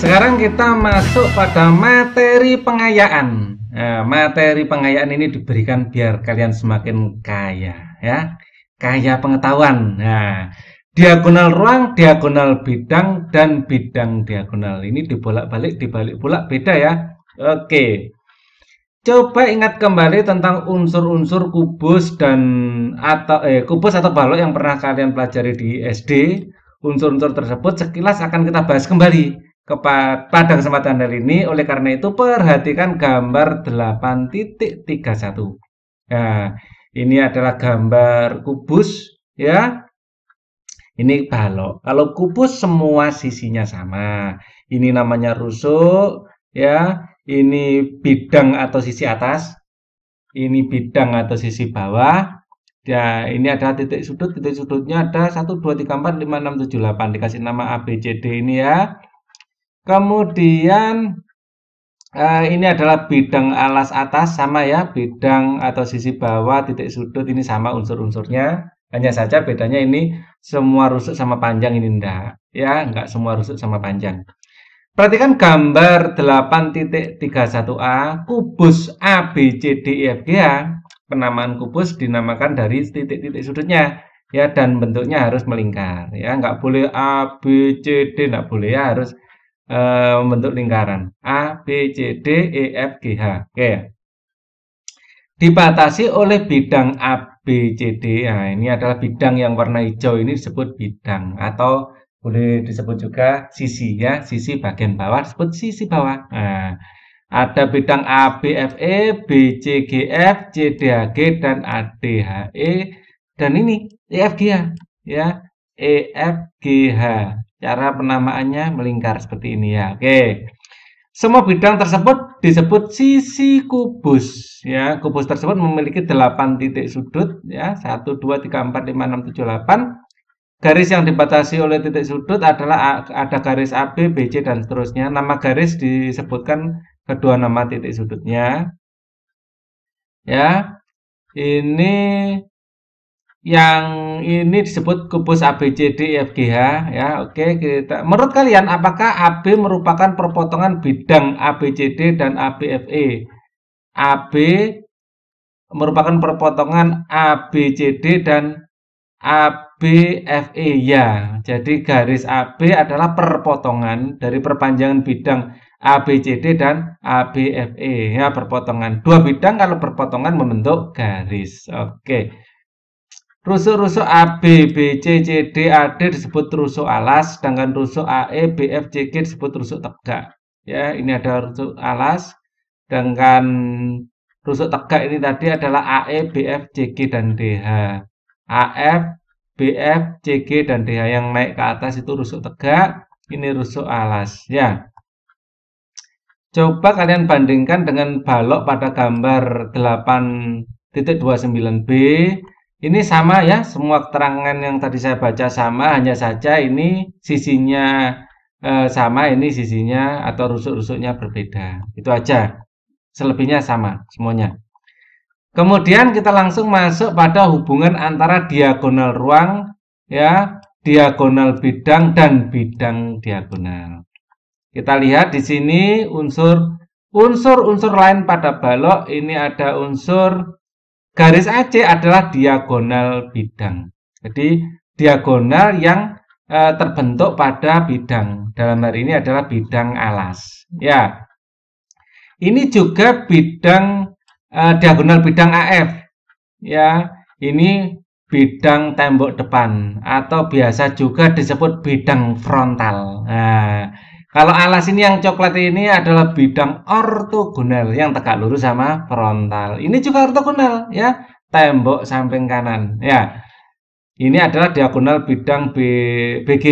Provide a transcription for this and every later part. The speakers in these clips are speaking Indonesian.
sekarang kita masuk pada materi pengayaan. Nah, materi pengayaan ini diberikan biar kalian semakin kaya, ya, kaya pengetahuan. Nah, diagonal ruang, diagonal bidang, dan bidang diagonal ini dibolak-balik, dibalik pula beda ya. Oke, coba ingat kembali tentang unsur-unsur kubus dan atau eh, kubus atau balok yang pernah kalian pelajari di SD. Unsur-unsur tersebut sekilas akan kita bahas kembali pada kesempatan hari ini. Oleh karena itu perhatikan gambar 8.31. Nah, ya, ini adalah gambar kubus ya. Ini balok. Kalau kubus semua sisinya sama. Ini namanya rusuk ya. Ini bidang atau sisi atas. Ini bidang atau sisi bawah. Ya, ini ada titik sudut, titik sudutnya ada satu, dua, tiga, empat, 5 6 tujuh, delapan. dikasih nama A B C D ini ya. Kemudian eh, ini adalah bidang alas atas sama ya, bidang atau sisi bawah, titik sudut ini sama unsur-unsurnya. Hanya saja bedanya ini semua rusuk sama panjang ini enggak. Ya, enggak semua rusuk sama panjang. Perhatikan gambar 8.31A, kubus A, B, C, D, e, Penamaan kubus dinamakan dari titik-titik sudutnya. Ya, dan bentuknya harus melingkar. Ya, enggak boleh abcd enggak boleh ya, harus Eh, membentuk lingkaran A, B, C, D, E, F, G, H. Oke ya. Dibatasi oleh bidang A, B, C, D. Nah, ini adalah bidang yang warna hijau ini disebut bidang atau boleh disebut juga sisi ya, sisi bagian bawah disebut sisi bawah. Nah, ada bidang A, B, F, E, B, C, G, F, C, D, H, G, dan A, D, H, E, dan ini E, F, G, H, ya, E, F, G, H, Cara penamaannya melingkar seperti ini ya. Oke. Semua bidang tersebut disebut sisi kubus ya. Kubus tersebut memiliki 8 titik sudut ya. 1 2 3 4 5 6 7 8 Garis yang dibatasi oleh titik sudut adalah ada garis AB, BC, dan seterusnya. Nama garis disebutkan kedua nama titik sudutnya. Ya, ini yang ini disebut kubus ABCD EFGH ya oke kita menurut kalian apakah AB merupakan perpotongan bidang ABCD dan ABFE AB merupakan perpotongan ABCD dan ABFE ya jadi garis AB adalah perpotongan dari perpanjangan bidang ABCD dan ABFE ya perpotongan dua bidang kalau perpotongan membentuk garis oke okay. Rusuk-rusuk A, B, B, C, C, D, A, D disebut rusuk alas, sedangkan rusuk A, E, B, F, C, G disebut rusuk tegak. Ya, ini ada rusuk alas, sedangkan rusuk tegak ini tadi adalah A, E, B, F, C, G, dan DH. A, F, B, F, C, G, dan DH yang naik ke atas itu rusuk tegak, ini rusuk alas. Ya, coba kalian bandingkan dengan balok pada gambar 8.29B ini sama ya, semua keterangan yang tadi saya baca sama, hanya saja ini sisinya eh, sama, ini sisinya atau rusuk-rusuknya berbeda. Itu aja. Selebihnya sama semuanya. Kemudian kita langsung masuk pada hubungan antara diagonal ruang ya, diagonal bidang dan bidang diagonal. Kita lihat di sini unsur unsur-unsur lain pada balok ini ada unsur Garis AC adalah diagonal bidang. Jadi diagonal yang e, terbentuk pada bidang. Dalam hal ini adalah bidang alas. Ya. Ini juga bidang e, diagonal bidang AF. Ya, ini bidang tembok depan atau biasa juga disebut bidang frontal. Nah, kalau alas ini yang coklat ini adalah bidang ortogonal yang tegak lurus sama frontal. Ini juga ortogonal ya, tembok samping kanan ya. Ini adalah diagonal bidang B, BG.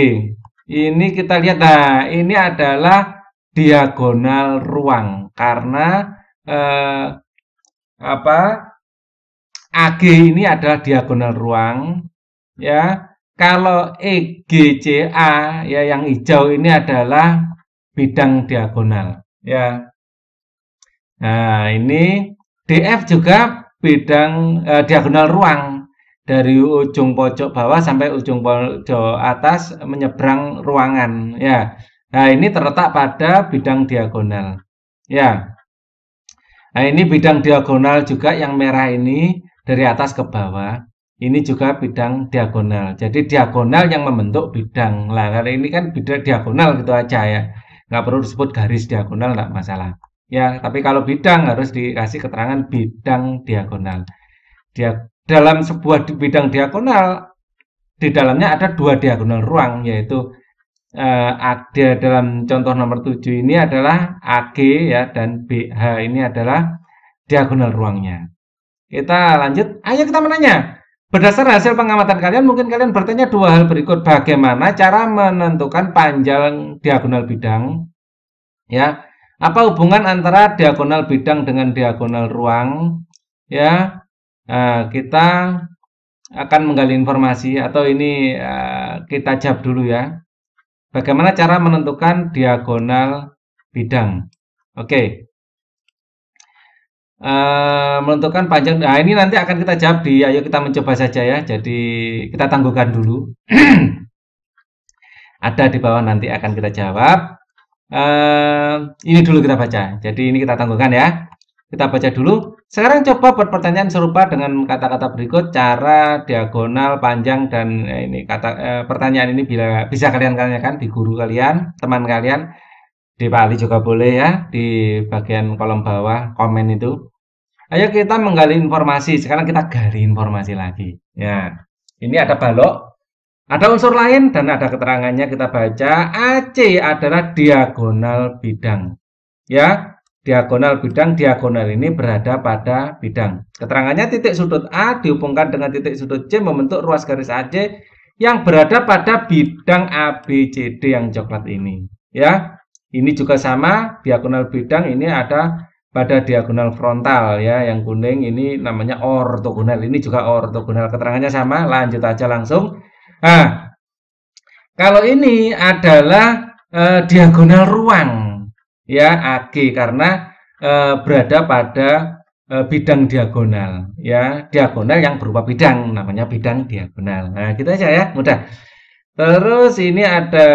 Ini kita lihat nah, ini adalah diagonal ruang karena eh, apa? AG ini adalah diagonal ruang ya. Kalau EGCA ya yang hijau ini adalah bidang diagonal ya. Nah, ini DF juga bidang eh, diagonal ruang dari ujung pojok bawah sampai ujung pojok atas menyeberang ruangan ya. Nah, ini terletak pada bidang diagonal. Ya. Nah, ini bidang diagonal juga yang merah ini dari atas ke bawah. Ini juga bidang diagonal. Jadi diagonal yang membentuk bidang. Lah, karena ini kan bidang diagonal gitu aja ya nggak perlu disebut garis diagonal nggak masalah ya tapi kalau bidang harus dikasih keterangan bidang diagonal dia dalam sebuah bidang diagonal di dalamnya ada dua diagonal ruang yaitu eh, ada dalam contoh nomor 7 ini adalah AG ya dan BH ini adalah diagonal ruangnya kita lanjut ayo kita menanya Berdasar hasil pengamatan kalian, mungkin kalian bertanya dua hal berikut. Bagaimana cara menentukan panjang diagonal bidang? Ya, apa hubungan antara diagonal bidang dengan diagonal ruang? Ya, nah, kita akan menggali informasi atau ini uh, kita jawab dulu ya. Bagaimana cara menentukan diagonal bidang? Oke, uh, menentukan panjang. Nah, ini nanti akan kita jawab di ayo kita mencoba saja ya. Jadi kita tangguhkan dulu. Ada di bawah nanti akan kita jawab. Uh, ini dulu kita baca. Jadi ini kita tangguhkan ya. Kita baca dulu. Sekarang coba buat pertanyaan serupa dengan kata-kata berikut cara diagonal panjang dan eh, ini kata eh, pertanyaan ini bila bisa kalian tanyakan di guru kalian, teman kalian di Pak juga boleh ya di bagian kolom bawah komen itu. Ayo kita menggali informasi. Sekarang kita gali informasi lagi. Ya, ini ada balok, ada unsur lain dan ada keterangannya kita baca. AC adalah diagonal bidang. Ya, diagonal bidang diagonal ini berada pada bidang. Keterangannya titik sudut A dihubungkan dengan titik sudut C membentuk ruas garis AC yang berada pada bidang ABCD yang coklat ini. Ya, ini juga sama, diagonal bidang ini ada pada diagonal frontal ya yang kuning ini namanya ortogonal ini juga ortogonal keterangannya sama lanjut aja langsung nah kalau ini adalah e, diagonal ruang ya AG karena e, berada pada e, bidang diagonal ya diagonal yang berupa bidang namanya bidang diagonal nah gitu aja ya mudah Terus ini ada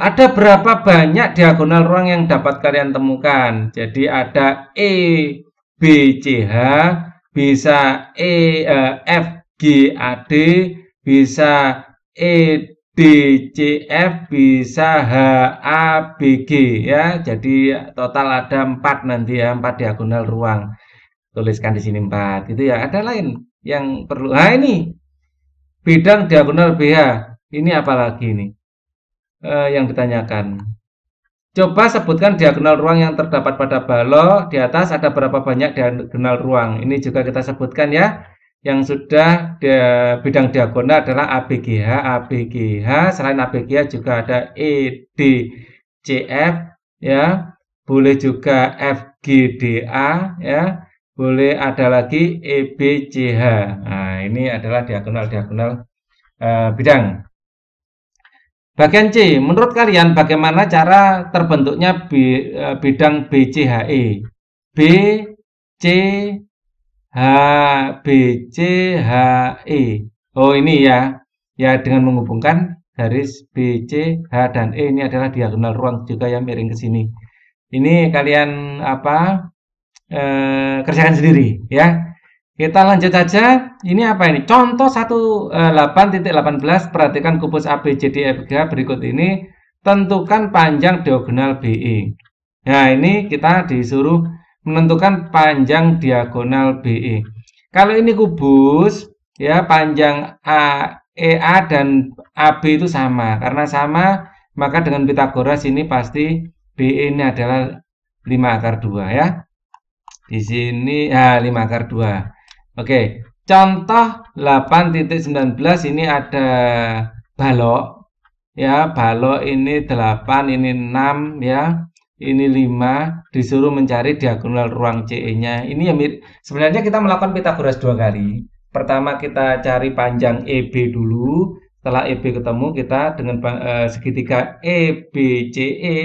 ada berapa banyak diagonal ruang yang dapat kalian temukan. Jadi ada E b c h bisa E eh, F G A D bisa E D C F bisa H A B G ya. Jadi total ada empat nanti ya, empat diagonal ruang. Tuliskan di sini empat. Itu ya. Ada lain yang perlu. Nah ini bidang diagonal BH ini apalagi ini eh, yang ditanyakan. Coba sebutkan diagonal ruang yang terdapat pada balok di atas ada berapa banyak diagonal ruang. Ini juga kita sebutkan ya. Yang sudah di bidang diagonal adalah ABGH, ABGH. Selain ABGH juga ada EDCF ya. Boleh juga FGDA ya boleh ada lagi EBCH. Nah, ini adalah diagonal-diagonal uh, bidang. Bagian C, menurut kalian bagaimana cara terbentuknya eh, bidang BCHE? B, C, H, B, C, H, E. Oh ini ya, ya dengan menghubungkan garis B, C, H, dan E ini adalah diagonal ruang juga yang miring ke sini. Ini kalian apa eh, kerjakan sendiri ya. Kita lanjut saja. Ini apa ini? Contoh 18.18 eh, perhatikan kubus ABCDFG e berikut ini. Tentukan panjang diagonal BE. Nah, ya, ini kita disuruh menentukan panjang diagonal BE. Kalau ini kubus, ya panjang A, EA dan AB itu sama. Karena sama, maka dengan Pitagoras ini pasti BE ini adalah 5 akar 2 ya. Di sini, ah, ya, 5 akar 2. Oke, contoh 8.19 ini ada balok ya, balok ini 8, ini 6 ya. Ini 5 disuruh mencari diagonal ruang CE-nya. Ini ya sebenarnya kita melakukan Pitagoras dua kali. Pertama kita cari panjang EB dulu, setelah EB ketemu kita dengan eh, segitiga EBCE e,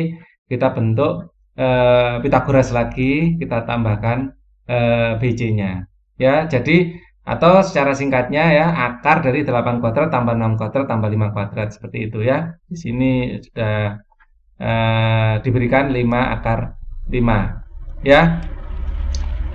kita bentuk eh, Pitagoras lagi, kita tambahkan eh, BC-nya ya jadi atau secara singkatnya ya akar dari 8 kuadrat tambah 6 kuadrat tambah 5 kuadrat seperti itu ya di sini sudah uh, diberikan 5 akar 5 ya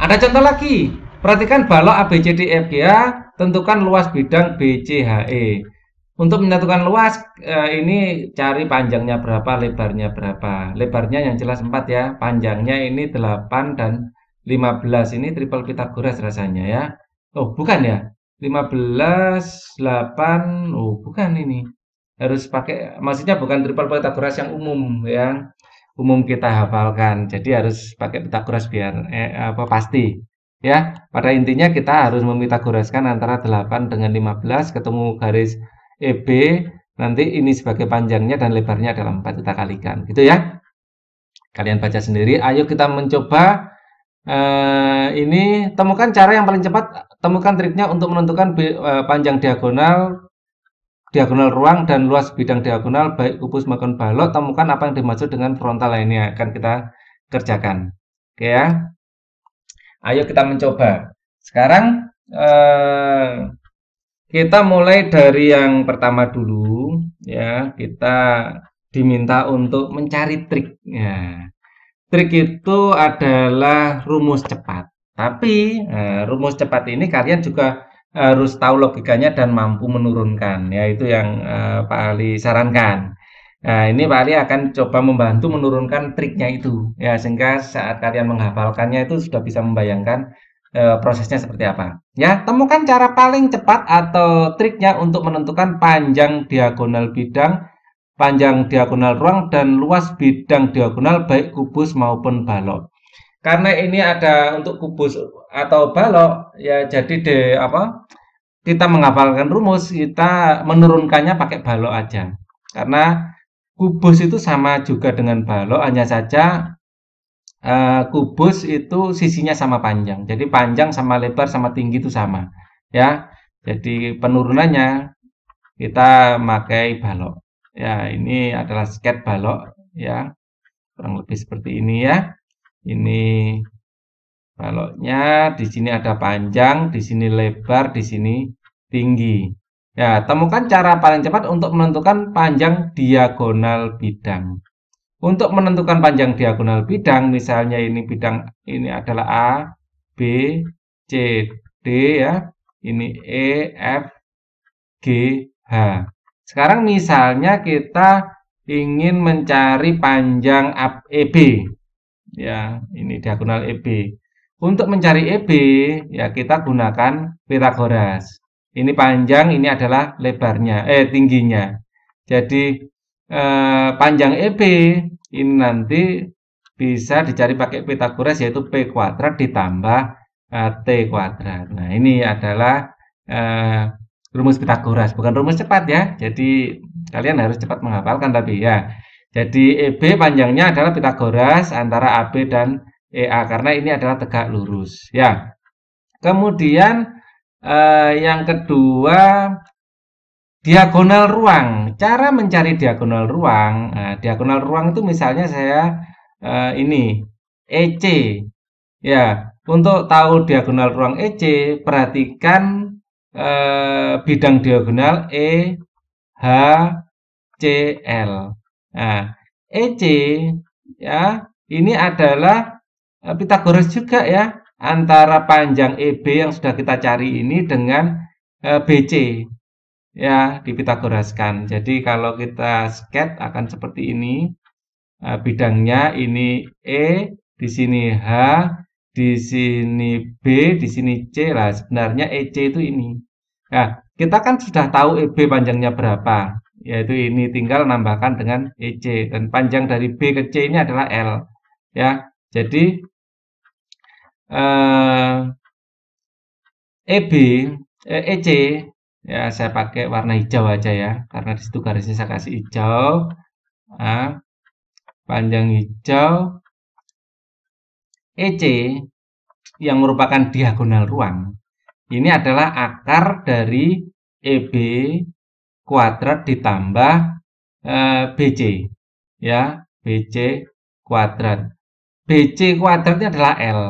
ada contoh lagi perhatikan balok ABCDFG ya tentukan luas bidang BCHE untuk menentukan luas eh, ini cari panjangnya berapa lebarnya berapa lebarnya yang jelas 4 ya panjangnya ini 8 dan 15 ini triple Pitagoras rasanya ya. Oh, bukan ya. 15, 8, oh bukan ini. Harus pakai, maksudnya bukan triple Pitagoras yang umum yang umum kita hafalkan. Jadi harus pakai Pitagoras biar eh, apa pasti. Ya, pada intinya kita harus memitagoraskan antara 8 dengan 15 ketemu garis EB nanti ini sebagai panjangnya dan lebarnya dalam 4 kita kalikan gitu ya kalian baca sendiri ayo kita mencoba Eh, ini temukan cara yang paling cepat, temukan triknya untuk menentukan eh, panjang diagonal, diagonal ruang dan luas bidang diagonal baik kubus maupun balok. Temukan apa yang dimaksud dengan frontal lainnya akan kita kerjakan. Oke ya. Ayo kita mencoba. Sekarang eh, kita mulai dari yang pertama dulu ya. Kita diminta untuk mencari triknya. Trik itu adalah rumus cepat. Tapi uh, rumus cepat ini kalian juga harus tahu logikanya dan mampu menurunkan, yaitu yang uh, Pak Ali sarankan. Nah, ini Pak Ali akan coba membantu menurunkan triknya itu, ya sehingga saat kalian menghafalkannya itu sudah bisa membayangkan uh, prosesnya seperti apa. Ya, temukan cara paling cepat atau triknya untuk menentukan panjang diagonal bidang panjang diagonal ruang dan luas bidang diagonal baik kubus maupun balok. Karena ini ada untuk kubus atau balok ya jadi de apa kita menghafalkan rumus kita menurunkannya pakai balok aja. Karena kubus itu sama juga dengan balok hanya saja uh, kubus itu sisinya sama panjang. Jadi panjang sama lebar sama tinggi itu sama ya. Jadi penurunannya kita pakai balok. Ya, ini adalah sket balok ya. Kurang lebih seperti ini ya. Ini baloknya, di sini ada panjang, di sini lebar, di sini tinggi. Ya, temukan cara paling cepat untuk menentukan panjang diagonal bidang. Untuk menentukan panjang diagonal bidang, misalnya ini bidang ini adalah A, B, C, D ya. Ini E, F, G, H. Sekarang misalnya kita ingin mencari panjang EB. Ya, ini diagonal EB. Untuk mencari EB, ya kita gunakan Pythagoras Ini panjang, ini adalah lebarnya, eh tingginya. Jadi eh, panjang EB ini nanti bisa dicari pakai Pythagoras yaitu P kuadrat ditambah eh, T kuadrat. Nah, ini adalah eh, rumus Pitagoras, bukan rumus cepat ya. Jadi kalian harus cepat menghafalkan tapi ya. Jadi EB panjangnya adalah Pitagoras antara AB dan EA karena ini adalah tegak lurus ya. Kemudian eh, yang kedua diagonal ruang. Cara mencari diagonal ruang, nah, diagonal ruang itu misalnya saya eh, ini EC ya. Untuk tahu diagonal ruang EC, perhatikan eh, bidang diagonal E H C L. Nah, EC ya, ini adalah eh, Pitagoras juga ya antara panjang EB yang sudah kita cari ini dengan eh, BC ya dipitagoraskan. Jadi kalau kita sket akan seperti ini. Eh, bidangnya ini E di sini H di sini B, di sini C. Lah sebenarnya EC itu ini. Nah, kita kan sudah tahu EB panjangnya berapa, yaitu ini tinggal nambahkan dengan EC dan panjang dari B ke C ini adalah L. Ya. Jadi eh, EB eh, EC ya saya pakai warna hijau aja ya karena di situ garisnya saya kasih hijau. Nah, panjang hijau EC yang merupakan diagonal ruang ini adalah akar dari EB kuadrat ditambah e, BC ya BC kuadrat BC kuadratnya adalah L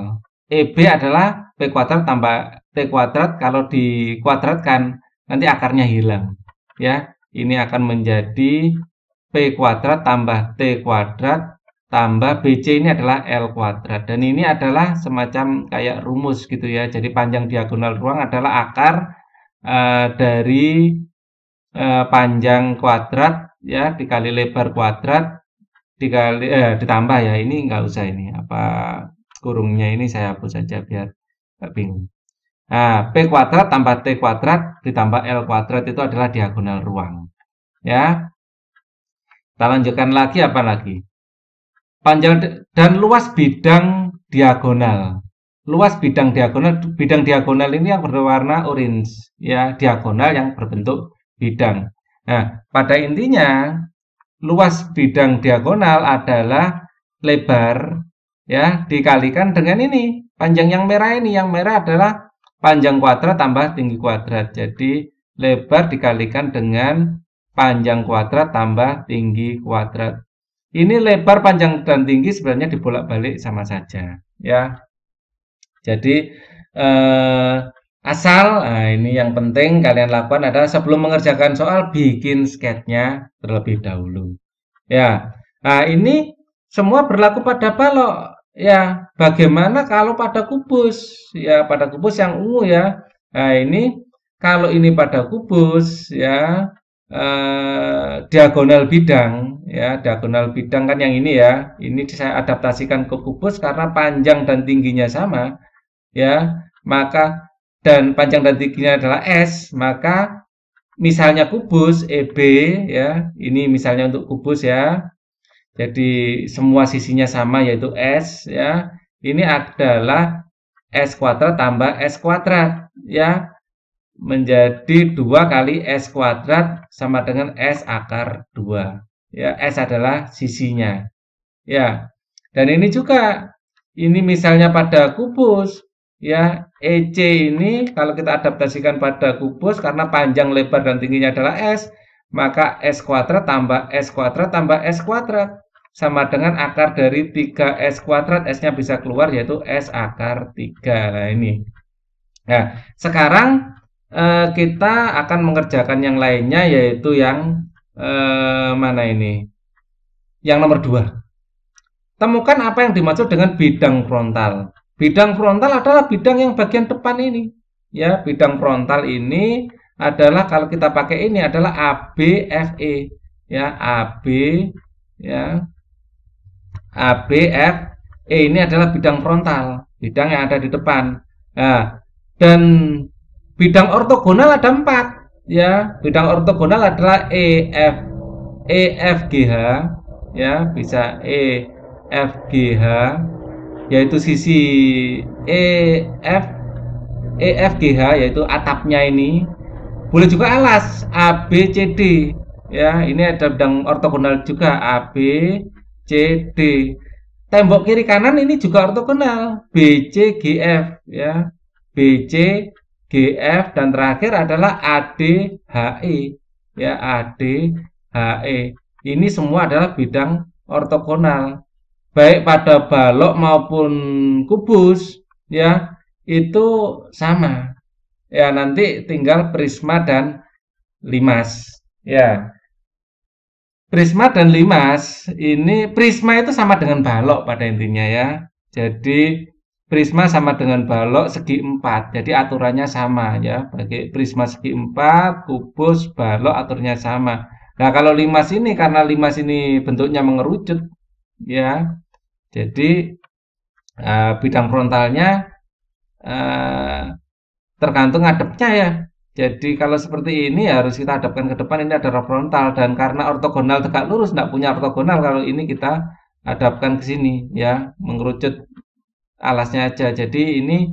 EB adalah P kuadrat tambah T kuadrat kalau dikuadratkan nanti akarnya hilang ya ini akan menjadi P kuadrat tambah T kuadrat tambah BC ini adalah L kuadrat dan ini adalah semacam kayak rumus gitu ya. Jadi panjang diagonal ruang adalah akar uh, dari uh, panjang kuadrat ya dikali lebar kuadrat dikali eh, ditambah ya ini nggak usah ini apa kurungnya ini saya hapus saja biar nggak bingung. Nah, P kuadrat tambah T kuadrat ditambah L kuadrat itu adalah diagonal ruang. Ya. Kita lanjutkan lagi apa lagi? panjang dan luas bidang diagonal. Luas bidang diagonal, bidang diagonal ini yang berwarna orange, ya diagonal yang berbentuk bidang. Nah, pada intinya luas bidang diagonal adalah lebar ya dikalikan dengan ini panjang yang merah ini yang merah adalah panjang kuadrat tambah tinggi kuadrat jadi lebar dikalikan dengan panjang kuadrat tambah tinggi kuadrat ini lebar, panjang, dan tinggi sebenarnya dibolak-balik sama saja, ya. Jadi eh, asal, nah ini yang penting kalian lakukan adalah sebelum mengerjakan soal bikin sketnya terlebih dahulu, ya. Nah ini semua berlaku pada balok, ya. Bagaimana kalau pada kubus, ya pada kubus yang ungu ya. Nah ini kalau ini pada kubus, ya eh, diagonal bidang ya diagonal bidang kan yang ini ya ini saya adaptasikan ke kubus karena panjang dan tingginya sama ya maka dan panjang dan tingginya adalah s maka misalnya kubus EB ya ini misalnya untuk kubus ya jadi semua sisinya sama yaitu s ya ini adalah s kuadrat tambah s kuadrat ya menjadi dua kali S kuadrat sama dengan S akar 2 ya S adalah sisinya ya dan ini juga ini misalnya pada kubus ya EC ini kalau kita adaptasikan pada kubus karena panjang lebar dan tingginya adalah S maka S kuadrat tambah S kuadrat tambah S kuadrat sama dengan akar dari 3S kuadrat S-nya bisa keluar yaitu S akar 3 nah ini nah sekarang eh, kita akan mengerjakan yang lainnya yaitu yang Eh, mana ini? Yang nomor dua. Temukan apa yang dimaksud dengan bidang frontal. Bidang frontal adalah bidang yang bagian depan ini. Ya, bidang frontal ini adalah kalau kita pakai ini adalah ABFE. Ya, AB ya. ABFE ini adalah bidang frontal, bidang yang ada di depan. Nah, dan bidang ortogonal ada empat ya bidang ortogonal adalah EF EFGH ya bisa EFGH yaitu sisi EF EFGH yaitu atapnya ini boleh juga alas ABCD ya ini ada bidang ortogonal juga ABCD tembok kiri kanan ini juga ortogonal BCGF ya BC GF dan terakhir adalah ADHE ya ADHE. Ini semua adalah bidang ortogonal baik pada balok maupun kubus ya itu sama. Ya nanti tinggal prisma dan limas ya. Prisma dan limas ini prisma itu sama dengan balok pada intinya ya. Jadi prisma sama dengan balok segi 4. Jadi aturannya sama ya. Bagi prisma segi 4, kubus, balok aturnya sama. Nah, kalau limas ini karena limas ini bentuknya mengerucut ya. Jadi uh, bidang frontalnya uh, tergantung adepnya ya. Jadi kalau seperti ini ya harus kita hadapkan ke depan ini adalah frontal dan karena ortogonal tegak lurus tidak punya ortogonal kalau ini kita hadapkan ke sini ya mengerucut alasnya aja. Jadi ini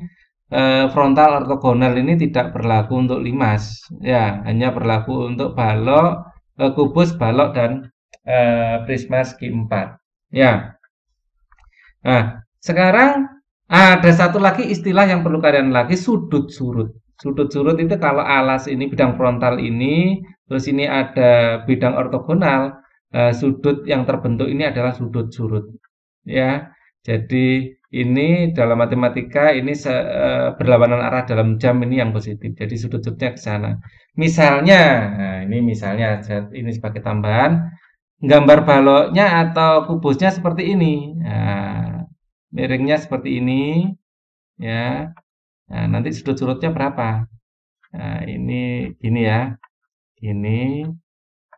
eh, frontal ortogonal ini tidak berlaku untuk limas, ya hanya berlaku untuk balok, eh, kubus, balok dan eh, prisma segi empat, Ya. Nah, sekarang ada satu lagi istilah yang perlu kalian lagi sudut surut. Sudut surut itu kalau alas ini bidang frontal ini, terus ini ada bidang ortogonal, eh, sudut yang terbentuk ini adalah sudut surut. Ya, jadi ini dalam matematika ini se, eh, berlawanan arah dalam jam ini yang positif. Jadi sudut sudutnya ke sana. Misalnya, nah ini misalnya ini sebagai tambahan gambar baloknya atau kubusnya seperti ini. Nah, miringnya seperti ini, ya. Nah, nanti sudut sudutnya berapa? Nah, ini gini ya, ini.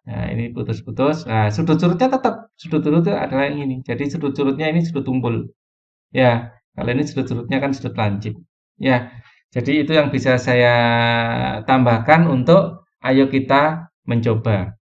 Nah, ini putus-putus. Nah, sudut curutnya tetap sudut curut adalah yang ini. Jadi sudut curutnya ini sudut tumpul. Ya, kalau ini sudut curutnya kan sudut lancip. Ya. Jadi itu yang bisa saya tambahkan untuk ayo kita mencoba.